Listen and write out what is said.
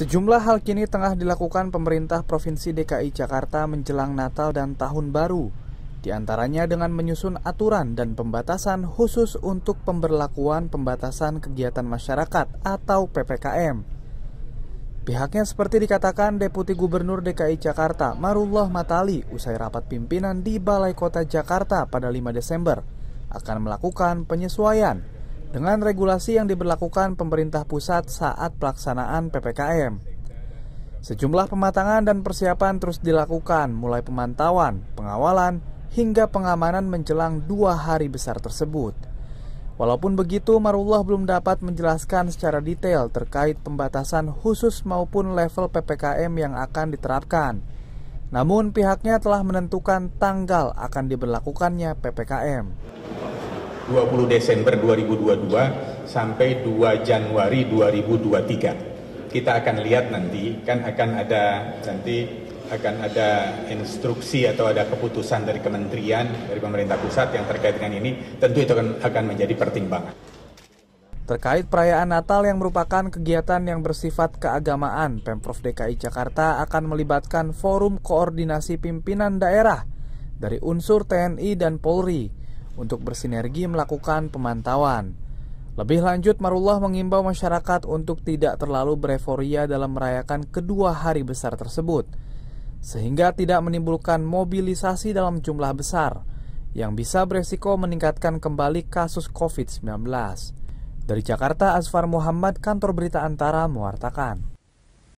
Sejumlah hal kini tengah dilakukan pemerintah Provinsi DKI Jakarta menjelang Natal dan Tahun Baru, di antaranya dengan menyusun aturan dan pembatasan khusus untuk pemberlakuan pembatasan kegiatan masyarakat atau PPKM. Pihaknya seperti dikatakan Deputi Gubernur DKI Jakarta Marullah Matali usai rapat pimpinan di Balai Kota Jakarta pada 5 Desember akan melakukan penyesuaian dengan regulasi yang diberlakukan pemerintah pusat saat pelaksanaan PPKM. Sejumlah pematangan dan persiapan terus dilakukan, mulai pemantauan, pengawalan, hingga pengamanan menjelang dua hari besar tersebut. Walaupun begitu, Marullah belum dapat menjelaskan secara detail terkait pembatasan khusus maupun level PPKM yang akan diterapkan. Namun pihaknya telah menentukan tanggal akan diberlakukannya PPKM. 20 Desember 2022 sampai 2 Januari 2023. Kita akan lihat nanti kan akan ada nanti akan ada instruksi atau ada keputusan dari kementerian dari pemerintah pusat yang terkait dengan ini tentu itu akan akan menjadi pertimbangan. Terkait perayaan Natal yang merupakan kegiatan yang bersifat keagamaan, Pemprov DKI Jakarta akan melibatkan forum koordinasi pimpinan daerah dari unsur TNI dan Polri untuk bersinergi melakukan pemantauan. Lebih lanjut, Marullah mengimbau masyarakat untuk tidak terlalu bereforia dalam merayakan kedua hari besar tersebut, sehingga tidak menimbulkan mobilisasi dalam jumlah besar yang bisa beresiko meningkatkan kembali kasus COVID-19. Dari Jakarta, Asfar Muhammad, Kantor Berita Antara, mewartakan.